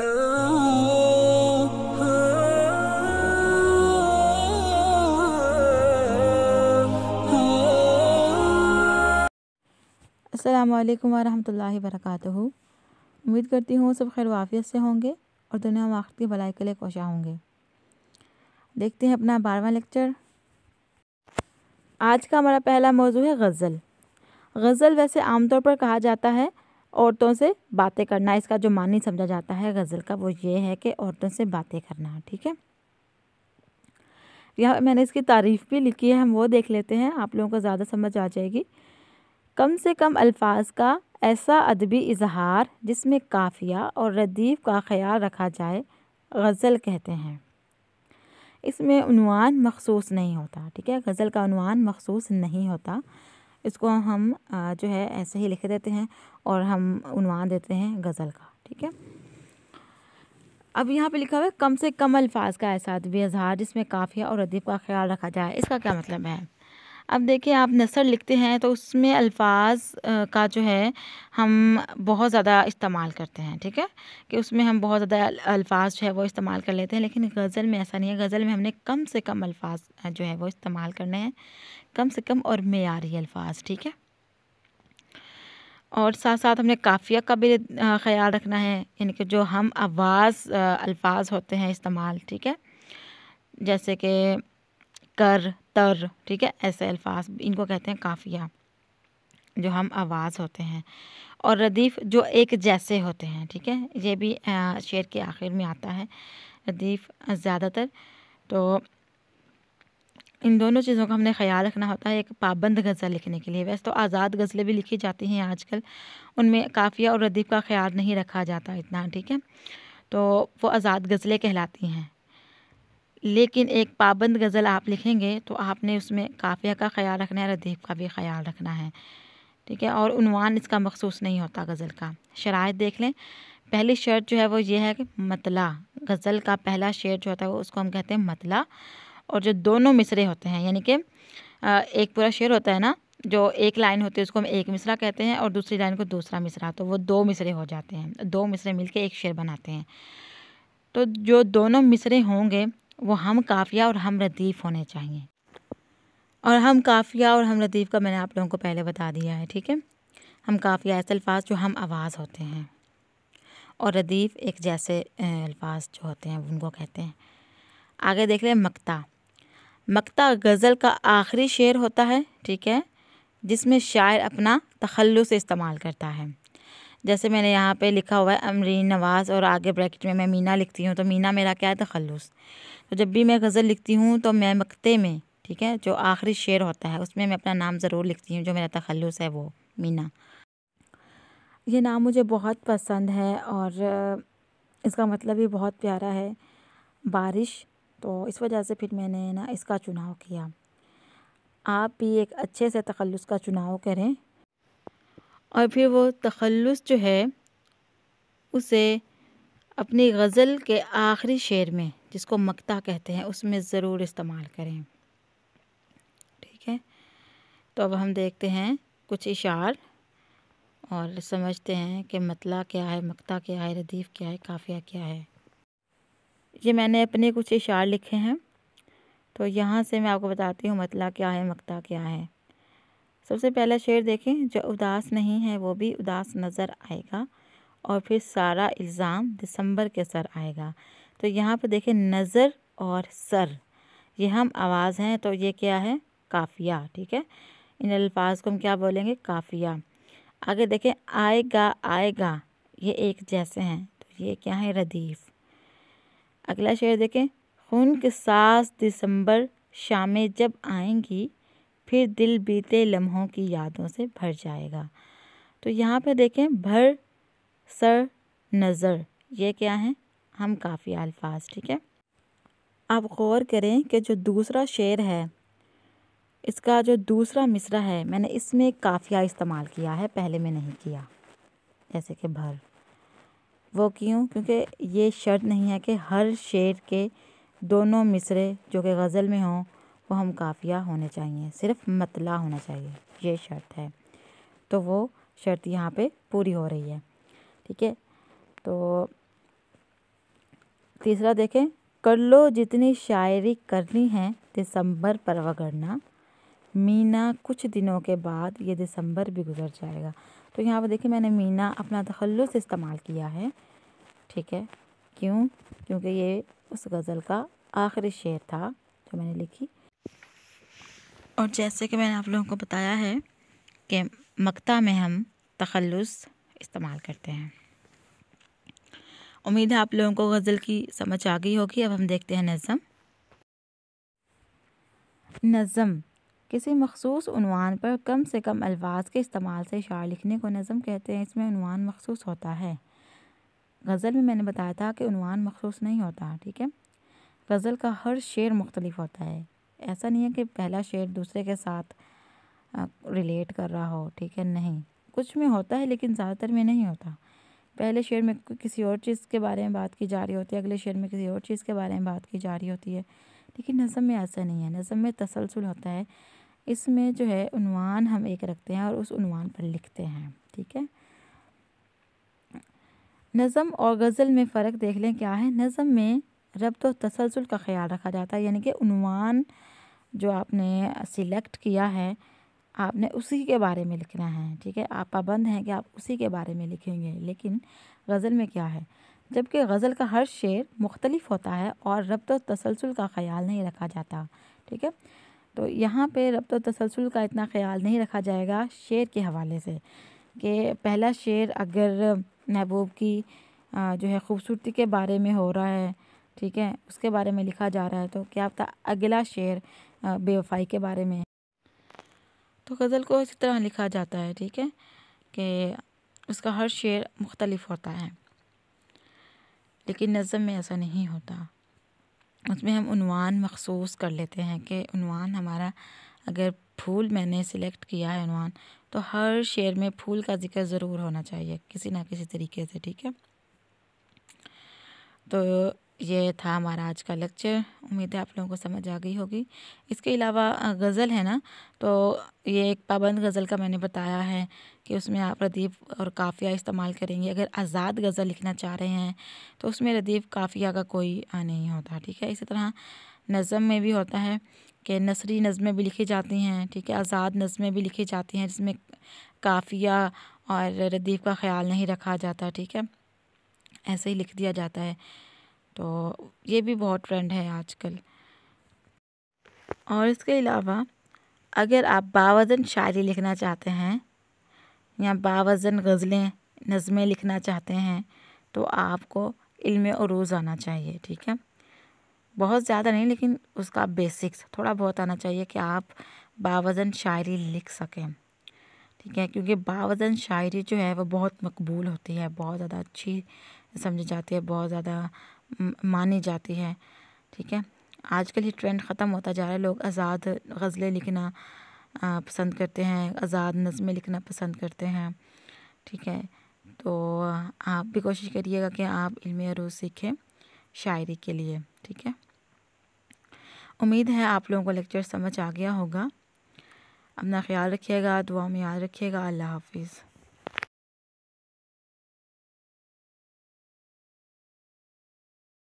अल्लाम वरहमल वरक उम्मीद करती हूँ सब खैर वाफियत से होंगे और दुनिया आखिर की भलाई के लिए कोशा होंगे देखते हैं अपना बारहवा लेक्चर आज का हमारा पहला मौजू है गज़ल गज़ल वैसे आमतौर पर कहा जाता है औरतों से बातें करना इसका जो मानी समझा जाता है गज़ल का वो ये है कि औरतों से बातें करना ठीक है यहाँ मैंने इसकी तारीफ़ भी लिखी है हम वो देख लेते हैं आप लोगों को ज़्यादा समझ आ जाएगी कम से कम अल्फाज का ऐसा अदबी इजहार जिसमें काफिया और रदीफ़ का ख्याल रखा जाए गज़ल कहते हैं इसमें मखसूस नहीं होता ठीक है गज़ल का मखसूस नहीं होता इसको हम जो है ऐसे ही लिख देते हैं और हम उनवान देते हैं गज़ल का ठीक है अब यहाँ पे लिखा हुआ है कम से कम अल्फाज का एहसास भी जिसमें काफ़िया और अदीब का ख्याल रखा जाए इसका क्या मतलब है अब देखिए आप नसर लिखते हैं तो उसमें अल्फाज का जो है हम बहुत ज़्यादा इस्तेमाल करते हैं ठीक है कि उसमें हम बहुत ज़्यादा अल्फाज जो है वो इस्तेमाल कर लेते हैं लेकिन गज़ल में ऐसा नहीं है गज़ल में हमने कम से कम अल्फाज जो है वो इस्तेमाल करने हैं कम से कम और मैारी अल्फाज ठीक है और साथ साथ हमने काफ़िया का भी ख्याल रखना है यानी कि जो हम आवाज़ अल्फाज होते हैं इस्तेमाल ठीक है जैसे कि कर तर ठीक है ऐसे अल्फाज इनको कहते हैं काफिया जो हम आवाज़ होते हैं और रदीफ़ जो एक जैसे होते हैं ठीक है ये भी शेर के आखिर में आता है रदीफ़ ज़्यादातर तो इन दोनों चीज़ों का हमने ख्याल रखना होता है एक पाबंद गज़ल लिखने के लिए वैसे तो आज़ाद गज़लें भी लिखी जाती हैं आजकल उनमें काफ़िया और रदीफ़ का ख्याल नहीं रखा जाता इतना ठीक है तो वो आज़ाद गज़लें कहलाती हैं लेकिन एक पाबंद गज़ल आप लिखेंगे तो आपने उसमें काफ़िया का ख्याल रखना है रदीप का भी ख्याल रखना है ठीक है और उनवान इसका मखसूस नहीं होता गज़ल का शराय देख लें पहली शर्त जो है वो ये है कि मतला गज़ल का पहला शेर जो होता है वो उसको हम कहते हैं मतला और जो दोनों मिसरे होते हैं यानी कि एक पूरा शेर होता है ना जो एक लाइन होती है उसको हम एक मिसरा कहते हैं और दूसरी लाइन को दूसरा मिसरा तो वो दो मिसरे हो जाते हैं दो मिसरे मिलके एक शेर बनाते हैं तो जो दोनों मिसरे होंगे वो हम काफ़िया और हम रदीफ़ होने चाहिए और हम काफ़िया और हम रदीफ़ का मैंने आप लोगों को पहले बता दिया है ठीक है हम काफ़िया ऐसे अल्फाज जो हम आवाज़ होते हैं और रदीफ़ एक जैसे अल्फाज जो होते हैं उनको कहते हैं आगे देख लें मक्ता मक्ता गज़ल का आखिरी शेर होता है ठीक है जिसमें शायर अपना तखलस इस्तेमाल करता है जैसे मैंने यहाँ पे लिखा हुआ है अमरीन नवाज़ और आगे ब्रैकेट में मैं मीना लिखती हूँ तो मीना मेरा क्या है तखलुस तो जब भी मैं गज़ल लिखती हूँ तो मैं मकते में ठीक है जो आखिरी शेर होता है उसमें मैं अपना नाम ज़रूर लिखती हूँ जो मेरा तखलुस है वो मीना ये नाम मुझे बहुत पसंद है और इसका मतलब भी बहुत प्यारा है बारिश तो इस वजह से फिर मैंने ना इसका चुनाव किया आप भी एक अच्छे से तखलस का चुनाव करें और फिर वो तखल्लुस जो है उसे अपनी गज़ल के आखिरी शेर में जिसको मक्ता कहते हैं उसमें ज़रूर इस्तेमाल करें ठीक है तो अब हम देखते हैं कुछ इशार और समझते हैं कि मतला क्या है मक्ता क्या है रदीफ़ क्या है काफ़िया क्या है ये मैंने अपने कुछ इशार लिखे हैं तो यहाँ से मैं आपको बताती हूँ मतला क्या है मक्ता क्या है सबसे पहला शेर देखें जो उदास नहीं है वो भी उदास नज़र आएगा और फिर सारा इल्ज़ाम दिसंबर के सर आएगा तो यहाँ पर देखें नज़र और सर ये हम आवाज़ हैं तो ये क्या है काफ़िया ठीक है इन अल्फाज को हम क्या बोलेंगे काफ़िया आगे देखें आएगा आएगा ये एक जैसे हैं तो ये क्या है रदीफ़ अगला शेर देखें खून के सास दिसंबर शामें जब आएंगी फिर दिल बीते लम्हों की यादों से भर जाएगा तो यहाँ पे देखें भर सर नज़र ये क्या है हम काफ़ी अल्फाज ठीक है आप गौर करें कि जो दूसरा शेर है इसका जो दूसरा मिसरा है मैंने इसमें काफ़िया इस्तेमाल किया है पहले में नहीं किया जैसे कि भर वो क्यों क्योंकि ये शर्त नहीं है कि हर शेर के दोनों मिसरे जो कि गज़ल में हों वो हम काफिया होने चाहिए सिर्फ मतला होना चाहिए ये शर्त है तो वो शर्त यहाँ पे पूरी हो रही है ठीक है तो तीसरा देखें कर लो जितनी शायरी करनी है दिसंबर पर वगड़ना मीना कुछ दिनों के बाद ये दिसंबर भी गुजर जाएगा तो यहाँ पर देखिए मैंने मीना अपना तखलुस इस्तेमाल किया है ठीक है क्यों क्योंकि ये उस गज़ल का आखिरी शेर था जो मैंने लिखी और जैसे कि मैंने आप लोगों को बताया है कि मक्ता में हम तखलस इस्तेमाल करते हैं उम्मीद है आप लोगों को गज़ल की समझ आ गई होगी अब हम देखते हैं नज़म नज़म किसी मखसूस उनवान पर कम से कम अलफ़ाज़ के इस्तेमाल से शार लिखने को नज़म कहते हैं इसमें उनवान मखसूस होता है गज़ल में मैंने बताया था कि उनवान मखसूस नहीं होता ठीक है गज़ल का हर शेर मुख्तलिफ होता है ऐसा नहीं है कि पहला शेर दूसरे के साथ रिलेट कर रहा हो ठीक है नहीं कुछ में होता है लेकिन ज़्यादातर में नहीं होता पहले शेर में किसी और चीज़ के बारे में बात की जा रही होती है अगले शेर में किसी और चीज़ के बारे में बात की जा रही होती है लेकिन नज़म में ऐसा नहीं है नज़म में तसलसल होता है इसमें जो है उनवान हम एक रखते हैं और उस उनवान पर लिखते हैं ठीक है नज़म और गज़ल में फ़र्क देख लें क्या है नज़म में रब्त तो तसलसल का ख्याल रखा जाता है यानी कि उनवान जो आपने सिलेक्ट किया है आपने उसी के बारे में लिखना है ठीक है आप पाबंद हैं कि आप उसी के बारे में लिखेंगे लेकिन गज़ल में क्या है जबकि गज़ल का हर शेर मुख्तलिफ होता है और रब्त तो और तसलसल का ख्याल नहीं रखा जाता ठीक है तो यहाँ पे रब्त तो और तसलसल का इतना ख्याल नहीं रखा जाएगा शेर के हवाले से कि पहला शेर अगर महबूब की जो है ख़ूबसूरती के बारे में हो रहा है ठीक है उसके बारे में लिखा जा रहा है तो क्या आपका अगला शेर बेवफाई के बारे में तो गज़ल को इसी तरह लिखा जाता है ठीक है कि उसका हर शेर मुख्तलिफ होता है लेकिन नज़म में ऐसा नहीं होता उसमें हम उनवान मखसूस कर लेते हैं कि उनवान हमारा अगर फूल मैंने सिलेक्ट किया है उनवान तो हर शेर में फूल का जिक्र ज़रूर होना चाहिए किसी ना किसी तरीके से ठीक है तो ये था हमारा आज का लेक्चर उम्मीद है आप लोगों को समझ आ गई होगी इसके अलावा गज़ल है ना तो ये एक पाबंद गज़ल का मैंने बताया है कि उसमें आप रदीफ और काफ़िया इस्तेमाल करेंगे अगर आज़ाद गज़ल लिखना चाह रहे हैं तो उसमें रदीफ काफ़िया का कोई नहीं होता ठीक है इसी तरह नज़म में भी होता है कि नसरी नज़में भी लिखी जाती हैं ठीक है आज़ाद नज़में भी लिखी जाती हैं जिसमें काफ़िया और रदीफ का ख्याल नहीं रखा जाता ठीक है ऐसे ही लिख दिया जाता है तो ये भी बहुत ट्रेंड है आजकल और इसके अलावा अगर आप बावज़न शायरी लिखना चाहते हैं या बावज़न गज़लें नज़में लिखना चाहते हैं तो आपको इल्म रोज़ आना चाहिए ठीक है बहुत ज़्यादा नहीं लेकिन उसका बेसिक्स थोड़ा बहुत आना चाहिए कि आप बावज़न शायरी लिख सकें ठीक है क्योंकि बावज़न शायरी जो है वो बहुत मकबूल होती है बहुत ज़्यादा अच्छी समझी जाती है बहुत ज़्यादा माने जाते हैं ठीक है आजकल ये ट्रेंड ख़त्म होता जा रहा है लोग आज़ाद गज़लें लिखना पसंद करते हैं आज़ाद नज़में लिखना पसंद करते हैं ठीक है तो आप भी कोशिश करिएगा कि आप इल्मी अरू सीखें शायरी के लिए ठीक है उम्मीद है आप लोगों को लेक्चर समझ आ गया होगा अपना ख्याल रखिएगा दुआ में याद रखिएगा अल्लाह हाफिज़